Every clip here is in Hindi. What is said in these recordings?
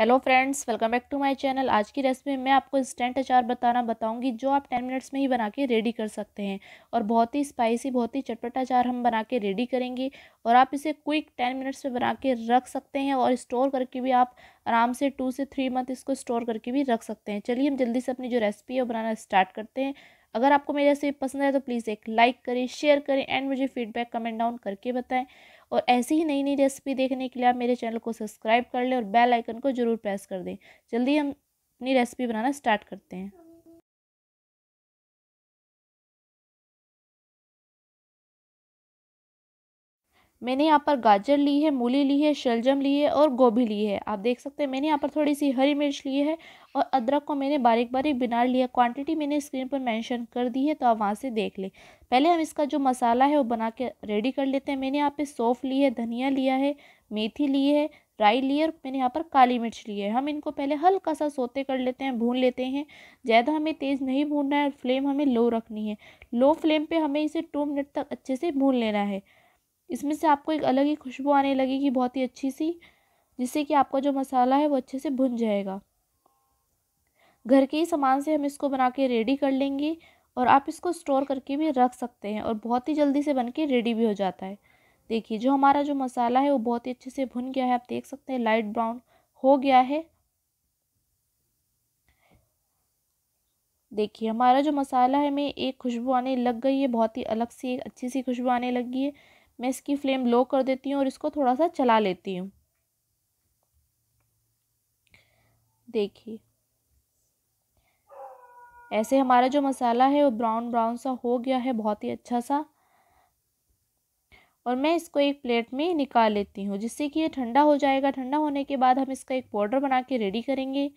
hello friends welcome back to my channel आज की रेसिपी में मैं आपको इंस्टेंट अचार बताना बताऊंगी जो आप टेन मिनट्स में ही बना के रेडी कर सकते हैं और बहुत ही स्पाइसी बहुत ही चटपटा अचार हम बना के रेडी करेंगे और आप इसे क्विक टेन मिनट्स में बना के रख सकते हैं और स्टोर करके भी आप आराम से टू से थ्री मंथ इसको स्टोर करके भी रख सकते हैं चलिए हम जल्दी से अपनी जो रेसिपी है वो बनाना स्टार्ट करते हैं अगर आपको मेरी रेसिपी पसंद आए तो प्लीज़ एक लाइक करें शेयर करें एंड मुझे फीडबैक कमेंट डाउन करके बताएँ और ऐसी ही नई नई रेसिपी देखने के लिए आप मेरे चैनल को सब्सक्राइब कर लें और बेल आइकन को ज़रूर प्रेस कर दें जल्दी हम अपनी रेसिपी बनाना स्टार्ट करते हैं मैंने यहाँ पर गाजर ली है मूली ली है शलजम ली है और गोभी ली है आप देख सकते हैं मैंने यहाँ पर थोड़ी सी हरी मिर्च ली है और अदरक को मैंने बारीक बारीक बिना लिया क्वांटिटी मैंने स्क्रीन पर मेंशन कर दी है तो आप वहाँ से देख लें पहले हम इसका जो मसाला है वो बना के रेडी कर लेते हैं मैंने यहाँ पर सौंफ ली है धनिया लिया है मेथी ली है राई ली और मैंने यहाँ पर काली मिर्च ली है हम इनको पहले हल्का सा सोते कर लेते हैं भून लेते हैं ज़्यादा हमें तेज़ नहीं भूनना है और फ्लेम हमें लो रखनी है लो फ्लेम पर हमें इसे टू मिनट तक अच्छे से भून लेना है इसमें से आपको एक अलग ही खुशबू आने लगेगी बहुत ही अच्छी सी जिससे कि आपका जो मसाला है वो अच्छे से भुन जाएगा घर के ही सामान से हम इसको बना के रेडी कर लेंगे और आप इसको स्टोर करके भी रख सकते हैं और बहुत ही जल्दी से बन के रेडी भी हो जाता है देखिए जो हमारा जो मसाला है वो बहुत ही अच्छे से भुन गया है आप देख सकते हैं लाइट ब्राउन हो गया है देखिए हमारा जो मसाला है में एक खुशबू आने लग गई है बहुत ही अलग सी एक अच्छी सी खुशबू आने लगी है मैं इसकी फ्लेम लो कर देती हूँ और इसको थोड़ा सा चला लेती हूँ देखिए ऐसे हमारा जो मसाला है वो ब्राउन ब्राउन सा हो गया है बहुत ही अच्छा सा और मैं इसको एक प्लेट में निकाल लेती हूँ जिससे कि ये ठंडा हो जाएगा ठंडा होने के बाद हम इसका एक पाउडर बना के रेडी करेंगे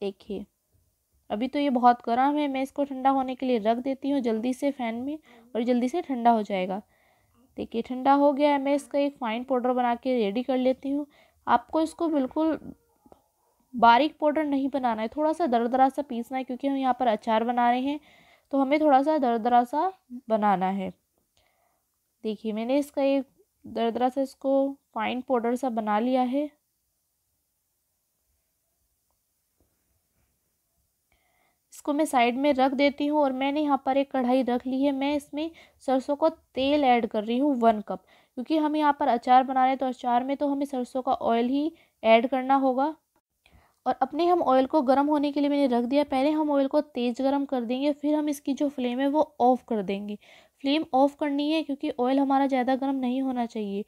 देखिए अभी तो ये बहुत गर्म है मैं इसको ठंडा होने के लिए रख देती हूँ जल्दी से फ़ैन में और जल्दी से ठंडा हो जाएगा देखिए ठंडा हो गया है मैं इसका एक फ़ाइन पाउडर बना के रेडी कर लेती हूँ आपको इसको बिल्कुल बारीक पाउडर नहीं बनाना है थोड़ा सा दरदरा सा पीसना है क्योंकि हम यहाँ पर अचार बना रहे हैं तो हमें थोड़ा सा दरदरा सा बनाना है देखिए मैंने इसका एक दरदरा सा इसको फाइन पाउडर सा बना लिया है इसको मैं साइड में रख देती हूँ और मैंने यहाँ पर एक कढ़ाई रख ली है मैं इसमें सरसों का तेल ऐड कर रही हूँ वन कप क्योंकि हम यहाँ पर अचार बना रहे हैं तो अचार में तो हमें सरसों का ऑयल ही ऐड करना होगा और अपने हम ऑयल को गर्म होने के लिए मैंने रख दिया पहले हम ऑयल को तेज़ गर्म कर देंगे फिर हम इसकी जो फ्लेम है वो ऑफ़ कर देंगे फ्लेम ऑफ़ करनी है क्योंकि ऑयल हमारा ज़्यादा गर्म नहीं होना चाहिए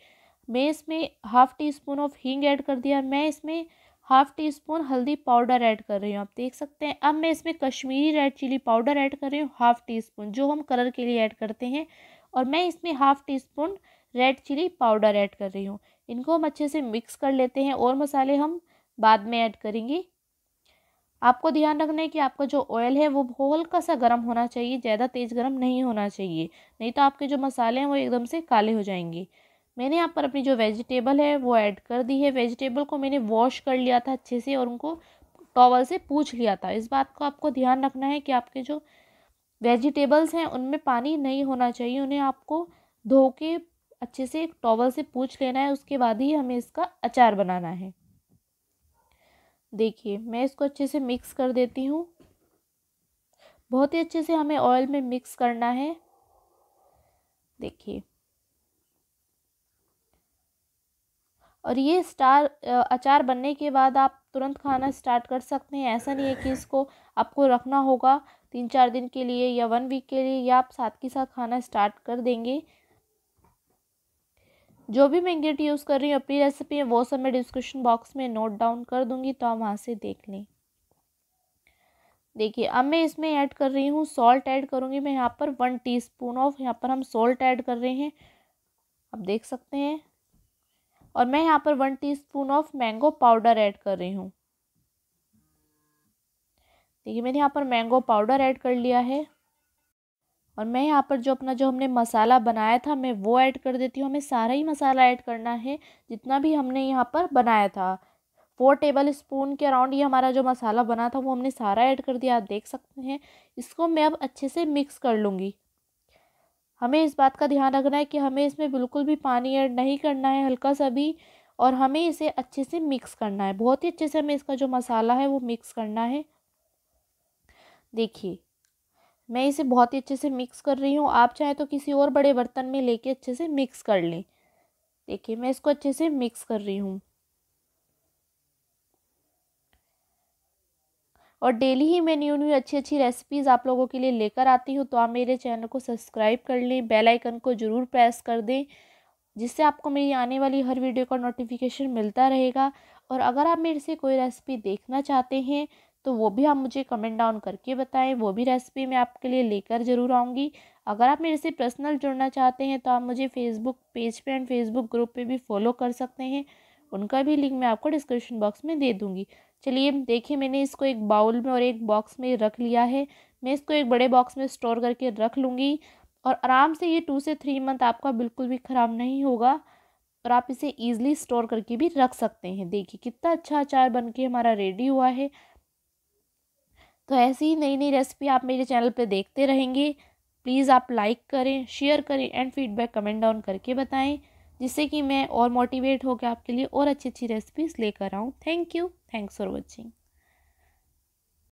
मैं इसमें हाफ़ टी स्पून ऑफ हींग ऐड कर दिया मैं इसमें हाफ टी स्पून हल्दी पाउडर ऐड कर रही हूँ आप देख सकते हैं अब मैं इसमें Kashmiri red chilli powder add कर रही हूँ हाफ टी स्पून जो हम कलर के लिए ऐड करते हैं और मैं इसमें half teaspoon red chilli powder add कर रही हूँ इनको हम अच्छे से मिक्स कर लेते हैं और मसाले हम बाद में ऐड करेंगे आपको ध्यान रखना है कि आपका जो ऑयल है वो हल्का सा गर्म होना चाहिए ज़्यादा तेज़ गर्म नहीं होना चाहिए नहीं तो आपके जो मसाले हैं वो एकदम से काले हो जाएंगे मैंने यहाँ पर अपनी जो वेजिटेबल है वो ऐड कर दी है वेजिटेबल को मैंने वॉश कर लिया था अच्छे से और उनको टॉवल से पूछ लिया था इस बात को आपको ध्यान रखना है कि आपके जो वेजिटेबल्स हैं उनमें पानी नहीं होना चाहिए उन्हें आपको धो के अच्छे से एक टॉवल से पूछ लेना है उसके बाद ही हमें इसका अचार बनाना है देखिए मैं इसको अच्छे से मिक्स कर देती हूँ बहुत ही अच्छे से हमें ऑयल में मिक्स करना है देखिए और ये स्टार अचार बनने के बाद आप तुरंत खाना स्टार्ट कर सकते हैं ऐसा नहीं है कि इसको आपको रखना होगा तीन चार दिन के लिए या वन वीक के लिए या आप साथ के साथ खाना स्टार्ट कर देंगे जो भी मैं इंग्रेडिएंट यूज़ कर रही हूँ अपनी रेसिपी है वो सब मैं डिस्क्रिप्शन बॉक्स में नोट डाउन कर दूँगी तो आप वहाँ से देख लें देखिए अब मैं इसमें ऐड कर रही हूँ सॉल्ट ऐड करूँगी मैं यहाँ पर वन टीस्पून ऑफ यहाँ पर हम सॉल्ट ऐड कर रहे हैं आप देख सकते हैं और मैं यहाँ पर one teaspoon of mango powder add कर रही हूँ देखिए मैंने यहाँ पर मैंगो पाउडर ऐड कर लिया है और मैं यहाँ पर जो अपना जो हमने मसाला बनाया था मैं वो ऐड कर देती हूँ हमें सारा ही मसाला ऐड करना है जितना भी हमने यहाँ पर बनाया था फोर टेबल स्पून के अराउंड ये हमारा जो मसाला बना था वो हमने सारा ऐड कर दिया आप देख सकते हैं इसको मैं अब अच्छे से मिक्स कर लूँगी हमें इस बात का ध्यान रखना है कि हमें इसमें बिल्कुल भी पानी ऐड नहीं करना है हल्का सा भी और हमें इसे अच्छे से मिक्स करना है बहुत ही अच्छे से हमें इसका जो मसाला है वो मिक्स करना है देखिए मैं इसे बहुत ही अच्छे से मिक्स कर रही हूँ आप चाहें तो किसी और बड़े बर्तन में लेके अच्छे से मिक्स कर लें देखिए मैं इसको अच्छे से मिक्स कर रही हूँ और डेली ही मैं न्यू न्यू अच्छी अच्छी रेसिपीज़ आप लोगों के लिए लेकर आती हूँ तो आप मेरे चैनल को सब्सक्राइब कर लें बेल आइकन को ज़रूर प्रेस कर दें जिससे आपको मेरी आने वाली हर वीडियो का नोटिफिकेशन मिलता रहेगा और अगर आप मेरे से कोई रेसिपी देखना चाहते हैं तो वो भी आप मुझे कमेंट डाउन करके बताएं वो भी रेसिपी मैं आपके लिए लेकर ज़रूर आऊँगी अगर आप मेरे से पर्सनल जुड़ना चाहते हैं तो आप मुझे फेसबुक पेज पे एंड फेसबुक ग्रुप पे भी फॉलो कर सकते हैं उनका भी लिंक मैं आपको डिस्क्रिप्शन बॉक्स में दे दूँगी चलिए देखिए मैंने इसको एक बाउल में और एक बॉक्स में रख लिया है मैं इसको एक बड़े बॉक्स में स्टोर करके रख लूँगी और आराम से ये टू से थ्री मंथ आपका बिल्कुल भी ख़राब नहीं होगा और आप इसे ईज़िली स्टोर करके भी रख सकते हैं देखिए कितना अच्छा अचार बन के हमारा रेडी हुआ है तो ऐसी ही नई नई रेसिपी आप मेरे चैनल पर देखते रहेंगे प्लीज़ आप लाइक करें शेयर करें एंड फीडबैक कमेंट डाउन करके बताएं जिससे कि मैं और मोटिवेट होकर आपके लिए और अच्छी अच्छी रेसिपीज़ लेकर आऊँ thank you thanks for watching